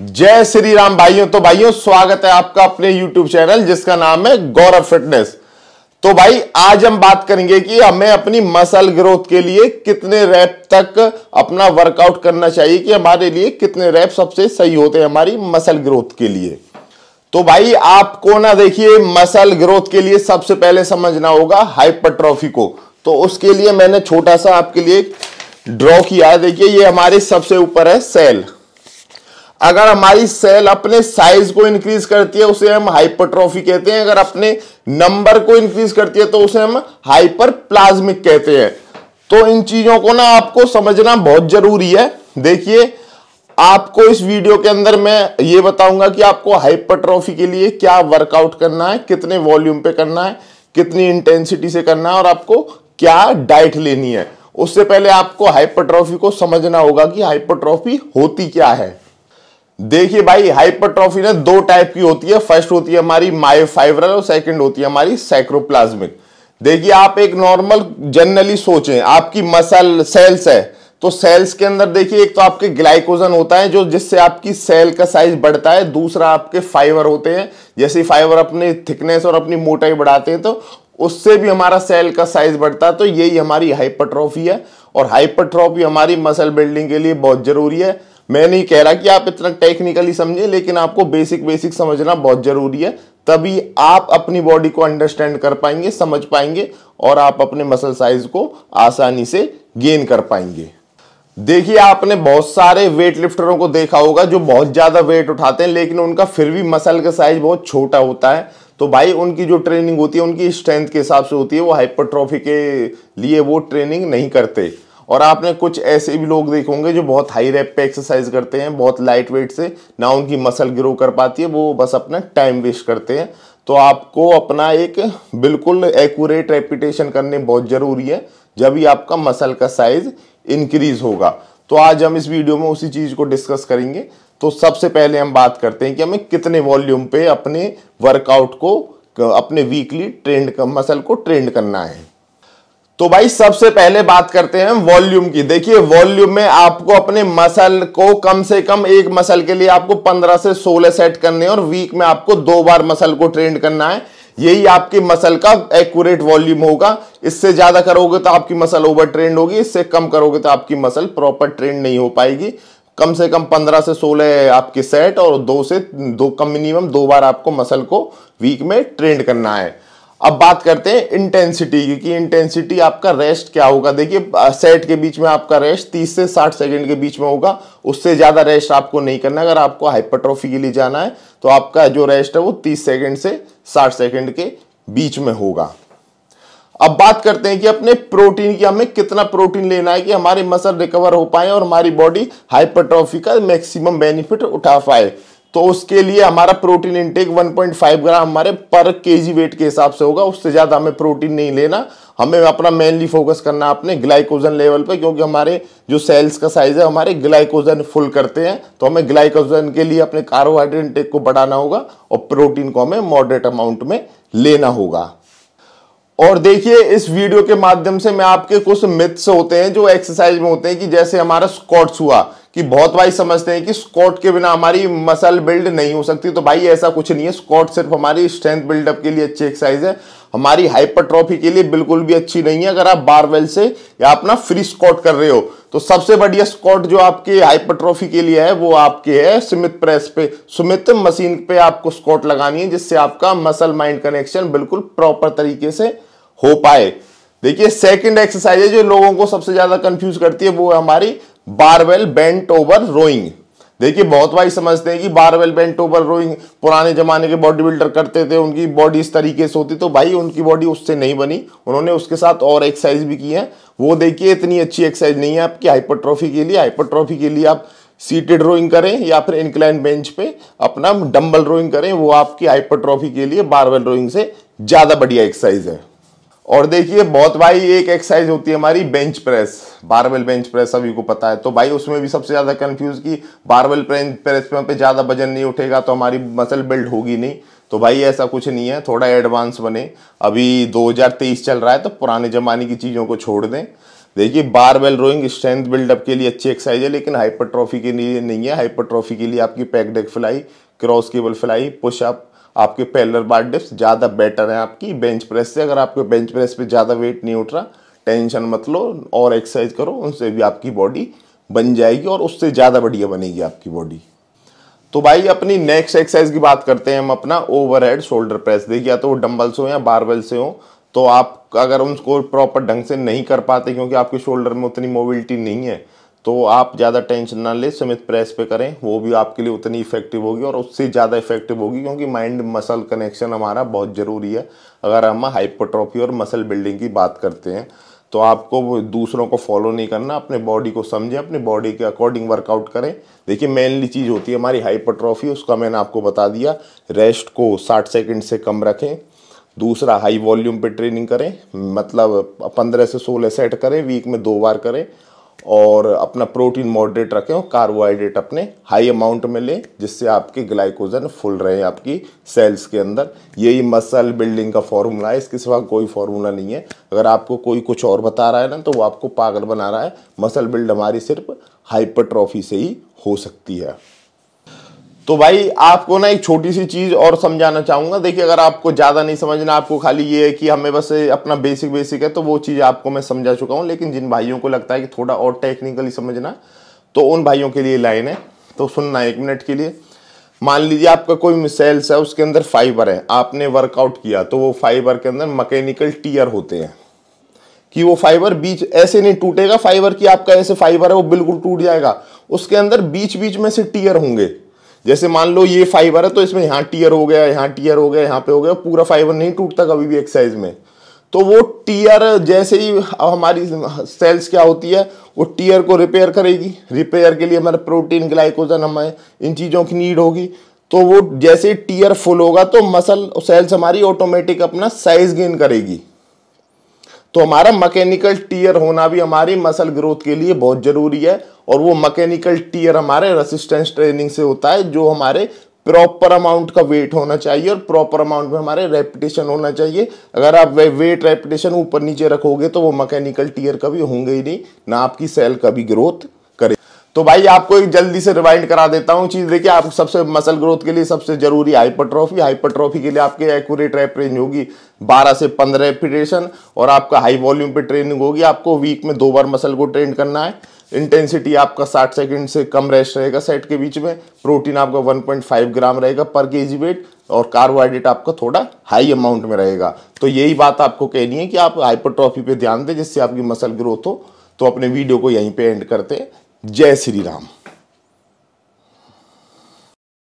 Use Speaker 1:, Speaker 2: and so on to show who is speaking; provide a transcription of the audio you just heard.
Speaker 1: जय श्री राम भाइयों तो भाइयों स्वागत है आपका अपने YouTube चैनल जिसका नाम है गौरव फिटनेस तो भाई आज हम बात करेंगे कि हमें अपनी मसल ग्रोथ के लिए कितने रैप तक अपना वर्कआउट करना चाहिए कि हमारे लिए कितने रैप सबसे सही होते हैं हमारी मसल ग्रोथ के लिए तो भाई आपको ना देखिए मसल ग्रोथ के लिए सबसे पहले समझना होगा हाइपरट्रॉफी को तो उसके लिए मैंने छोटा सा आपके लिए ड्रॉ किया देखिए ये हमारे सबसे ऊपर है सेल अगर हमारी सेल अपने साइज को इंक्रीज करती है उसे हम हाइपरट्रॉफी कहते हैं अगर अपने नंबर को इंक्रीज करती है तो उसे हम हाइपर प्लाज्मिक कहते हैं तो इन चीजों को ना आपको समझना बहुत जरूरी है देखिए आपको इस वीडियो के अंदर मैं ये बताऊंगा कि आपको हाइपरट्रॉफी के लिए क्या वर्कआउट करना है कितने वॉल्यूम पे करना है कितनी इंटेंसिटी से करना है और आपको क्या डाइट लेनी है उससे पहले आपको हाइपरट्रॉफी को समझना होगा कि हाइपरट्रॉफी होती क्या है देखिए भाई हाइपरट्रॉफी ना दो टाइप की होती है फर्स्ट होती है हमारी माइफाइब्रल और सेकंड होती है हमारी साइक्रोप्लाज्मिक देखिए आप एक नॉर्मल जनरली सोचें आपकी मसल सेल्स है तो सेल्स के अंदर देखिए एक तो आपके ग्लाइकोजन होता है जो जिससे आपकी सेल का साइज बढ़ता है दूसरा आपके फाइबर होते हैं जैसे फाइबर अपनी थिकनेस और अपनी मोटाई बढ़ाते हैं तो उससे भी हमारा सेल का साइज बढ़ता है तो यही हमारी हाइपरट्रॉफी है और हाइपरट्रॉफी हमारी मसल बिल्डिंग के लिए बहुत जरूरी है मैं नहीं कह रहा कि आप इतना टेक्निकली समझे लेकिन आपको बेसिक बेसिक समझना बहुत ज़रूरी है तभी आप अपनी बॉडी को अंडरस्टैंड कर पाएंगे समझ पाएंगे और आप अपने मसल साइज को आसानी से गेन कर पाएंगे देखिए आपने बहुत सारे वेट लिफ्टरों को देखा होगा जो बहुत ज़्यादा वेट उठाते हैं लेकिन उनका फिर भी मसल का साइज बहुत छोटा होता है तो भाई उनकी जो ट्रेनिंग होती है उनकी स्ट्रेंथ के हिसाब से होती है वो हाइपरट्रॉफी के लिए वो ट्रेनिंग नहीं करते और आपने कुछ ऐसे भी लोग देखे होंगे जो बहुत हाई रैप पे एक्सरसाइज करते हैं बहुत लाइट वेट से ना उनकी मसल ग्रो कर पाती है वो बस अपना टाइम वेस्ट करते हैं तो आपको अपना एक बिल्कुल एक्यूरेट रेपिटेशन करने बहुत ज़रूरी है जब ही आपका मसल का साइज इंक्रीज होगा तो आज हम इस वीडियो में उसी चीज़ को डिस्कस करेंगे तो सबसे पहले हम बात करते हैं कि हमें कितने वॉल्यूम पे अपने वर्कआउट को अपने वीकली ट्रेंड मसल को ट्रेंड करना है तो भाई सबसे पहले बात करते हैं वॉल्यूम की देखिए वॉल्यूम में आपको अपने मसल को कम से कम एक मसल के लिए आपको 15 से 16 सेट करने हैं और वीक में आपको दो बार मसल को ट्रेंड करना है यही आपके मसल का एक्यूरेट वॉल्यूम होगा इससे ज़्यादा करोगे तो आपकी मसल ओवर ट्रेंड होगी इससे कम करोगे तो आपकी मसल प्रॉपर ट्रेंड नहीं हो पाएगी कम से कम 15 से 16 आपके सेट और दो से दो कम मिनिमम दो बार आपको मसल को वीक में ट्रेंड करना है अब बात करते हैं इंटेंसिटी की कि इंटेंसिटी आपका रेस्ट क्या होगा देखिए सेट के बीच में आपका रेस्ट 30 से 60 सेकंड के बीच में होगा उससे ज़्यादा रेस्ट आपको नहीं करना अगर आपको हाइपरट्रॉफी के लिए जाना है तो आपका जो रेस्ट है वो 30 सेकंड से 60 सेकंड के बीच में होगा अब बात करते हैं कि अपने प्रोटीन की हमें कितना प्रोटीन लेना है कि हमारे मसल रिकवर हो पाए और हमारी बॉडी हाइपरट्रॉफी का मैक्सिमम बेनिफिट उठा पाए तो उसके लिए हमारा प्रोटीन इंटेक 1.5 ग्राम हमारे पर केजी वेट के हिसाब से होगा उससे ज़्यादा हमें प्रोटीन नहीं लेना हमें अपना मेनली फोकस करना अपने ग्लाइकोजन लेवल पर क्योंकि हमारे जो सेल्स का साइज है हमारे ग्लाइकोजन फुल करते हैं तो हमें ग्लाइकोजन के लिए अपने कार्बोहाइड्रेट इंटेक को बढ़ाना होगा और प्रोटीन को हमें मॉडरेट अमाउंट में लेना होगा और देखिए इस वीडियो के माध्यम से मैं आपके कुछ मिथ्स होते हैं जो एक्सरसाइज में होते हैं कि जैसे हमारा स्कॉट्स हुआ कि बहुत भाई समझते हैं कि स्कॉट के बिना हमारी मसल बिल्ड नहीं हो सकती तो भाई ऐसा कुछ नहीं है स्कॉट सिर्फ हमारी स्ट्रेंथ बिल्डअप के लिए अच्छी एक्सरसाइज है हमारी हाइपरट्रॉफी के लिए बिल्कुल भी अच्छी नहीं है अगर आप बारवेल से या अपना फ्री स्कॉट कर रहे हो तो सबसे बढ़िया स्कॉट जो आपके हाइपरट्रॉफी के लिए है वो आपके है सुमित प्रेस पे सुमित मशीन पे आपको स्कॉट लगानी है जिससे आपका मसल माइंड कनेक्शन बिल्कुल प्रॉपर तरीके से हो पाए देखिए सेकंड एक्सरसाइज है जो लोगों को सबसे ज्यादा कंफ्यूज करती है वो है हमारी बारवेल बेंट ओवर रोइंग देखिए बहुत भाई समझते हैं कि बारवेल बेंट ओवर रोइंग पुराने जमाने के बॉडी बिल्डर करते थे उनकी बॉडी इस तरीके से होती तो भाई उनकी बॉडी उससे नहीं बनी उन्होंने उसके साथ और एक्सरसाइज भी की है वो देखिए इतनी अच्छी एक्सरसाइज नहीं है आपकी हाइपरट्रॉफी के लिए हाइपरट्रॉफी के लिए आप सीटेड रोइंग करें या फिर इंक्लाइन बेंच पे अपना डंबल रोइंग करें वो आपकी हाइपरट्रॉफी के लिए बारवेल रोइंग से ज़्यादा बढ़िया एक्सरसाइज है और देखिए बहुत भाई एक एक्सरसाइज होती है हमारी bench press barbell bench press सभी को पता है तो भाई उसमें भी सबसे ज़्यादा कन्फ्यूज़ की बारवेल प्रेस पे ज़्यादा वजन नहीं उठेगा तो हमारी मसल बिल्ड होगी नहीं तो भाई ऐसा कुछ नहीं है थोड़ा एडवांस बने अभी 2023 चल रहा है तो पुराने ज़माने की चीज़ों को छोड़ दें देखिए बारवेल रोइंग स्ट्रेंथ बिल्डअप के लिए अच्छी एक्सरसाइज है लेकिन ट्रॉफी के लिए नहीं है ट्रॉफी के लिए आपकी pec deck fly cross cable fly push up आपके पैलर बार डिप्स ज़्यादा बेटर हैं आपकी बेंच प्रेस से अगर आपके बेंच प्रेस पे ज़्यादा वेट नहीं उठ रहा टेंशन मत लो और एक्सरसाइज करो उनसे भी आपकी बॉडी बन जाएगी और उससे ज़्यादा बढ़िया बनेगी आपकी बॉडी तो भाई अपनी नेक्स्ट एक्सरसाइज की बात करते हैं हम अपना ओवर हेड शोल्डर प्रेस देखिए तो डम्बल से हो या बारबल से हो तो आप अगर उनको प्रॉपर ढंग से नहीं कर पाते क्योंकि आपके शोल्डर में उतनी मोबिलिटी नहीं है तो आप ज़्यादा टेंशन ना ले सीमित प्रेस पे करें वो भी आपके लिए उतनी इफेक्टिव होगी और उससे ज़्यादा इफेक्टिव होगी क्योंकि माइंड मसल कनेक्शन हमारा बहुत ज़रूरी है अगर हम हाइपोट्रॉफी और मसल बिल्डिंग की बात करते हैं तो आपको दूसरों को फॉलो नहीं करना अपने बॉडी को समझें अपने बॉडी के अकॉर्डिंग वर्कआउट करें देखिए मेनली चीज़ होती है हमारी हाइपरट्रॉफी उसका मैंने आपको बता दिया रेस्ट को साठ सेकेंड से कम रखें दूसरा हाई वॉल्यूम पे ट्रेनिंग करें मतलब पंद्रह से सोलह सेट करें वीक में दो बार करें और अपना प्रोटीन मॉडरेट रखें और कार्बोहाइड्रेट अपने हाई अमाउंट में लें जिससे आपके ग्लाइकोजन फुल रहे आपकी सेल्स के अंदर यही मसल बिल्डिंग का फॉर्मूला है इसके सिवा कोई फार्मूला नहीं है अगर आपको कोई कुछ और बता रहा है ना तो वो आपको पागल बना रहा है मसल बिल्ड हमारी सिर्फ हाइपरट्रॉफी से ही हो सकती है तो भाई आपको ना एक छोटी सी चीज़ और समझाना चाहूंगा देखिए अगर आपको ज़्यादा नहीं समझना आपको खाली ये है कि हमें बस अपना बेसिक बेसिक है तो वो चीज़ आपको मैं समझा चुका हूँ लेकिन जिन भाइयों को लगता है कि थोड़ा और टेक्निकली समझना तो उन भाइयों के लिए लाइन है तो सुनना एक मिनट के लिए मान लीजिए आपका कोई मिसाइल्स है उसके अंदर फाइबर है आपने वर्कआउट किया तो वो फाइबर के अंदर मकैनिकल टीयर होते हैं कि वो फाइबर बीच ऐसे नहीं टूटेगा फाइबर की आपका ऐसे फाइबर है वो बिल्कुल टूट जाएगा उसके अंदर बीच बीच में से टीयर होंगे जैसे मान लो ये फाइबर है तो इसमें यहाँ टीयर हो गया यहाँ टीयर हो गया यहाँ पे हो गया पूरा फाइबर नहीं टूटता कभी भी एक्सरसाइज में तो वो टीयर जैसे ही हमारी सेल्स क्या होती है वो टीयर को रिपेयर करेगी रिपेयर के लिए हमारे प्रोटीन ग्लाइकोजन हमें इन चीज़ों की नीड होगी तो वो जैसे टीयर फुल होगा तो मसल सेल्स हमारी ऑटोमेटिक अपना साइज गेन करेगी तो हमारा मैकेनिकल टीयर होना भी हमारी मसल ग्रोथ के लिए बहुत ज़रूरी है और वो मैकेनिकल टीयर हमारे रेसिस्टेंस ट्रेनिंग से होता है जो हमारे प्रॉपर अमाउंट का वेट होना चाहिए और प्रॉपर अमाउंट में हमारे रेपिटेशन होना चाहिए अगर आप वे वेट रेपिटेशन ऊपर नीचे रखोगे तो वो मैकेनिकल टीयर कभी होंगे ही नहीं ना आपकी सेल कभी ग्रोथ तो भाई आपको एक जल्दी से रिवाइंड करा देता हूँ चीज़ देखिए आप सबसे मसल ग्रोथ के लिए सबसे जरूरी हाइपरट्रॉफी हाइपरट्रॉफी के लिए आपके एक्यूरेट रैप रेंज होगी 12 से 15 रेपिटेशन और आपका हाई वॉल्यूम पे ट्रेनिंग होगी आपको वीक में दो बार मसल को ट्रेन करना है इंटेंसिटी आपका 60 सेकंड से कम रेस्ट रहेगा सेट के बीच में प्रोटीन आपका 1.5 ग्राम रहेगा पर के वेट और कार्बोहाइड्रेट आपका थोड़ा हाई अमाउंट में रहेगा तो यही बात आपको कहनी है कि आप हाइपरट्रॉफी पे ध्यान दें जिससे आपकी मसल ग्रोथ हो तो अपने वीडियो को यहीं पे एंड करते हैं जय श्री राम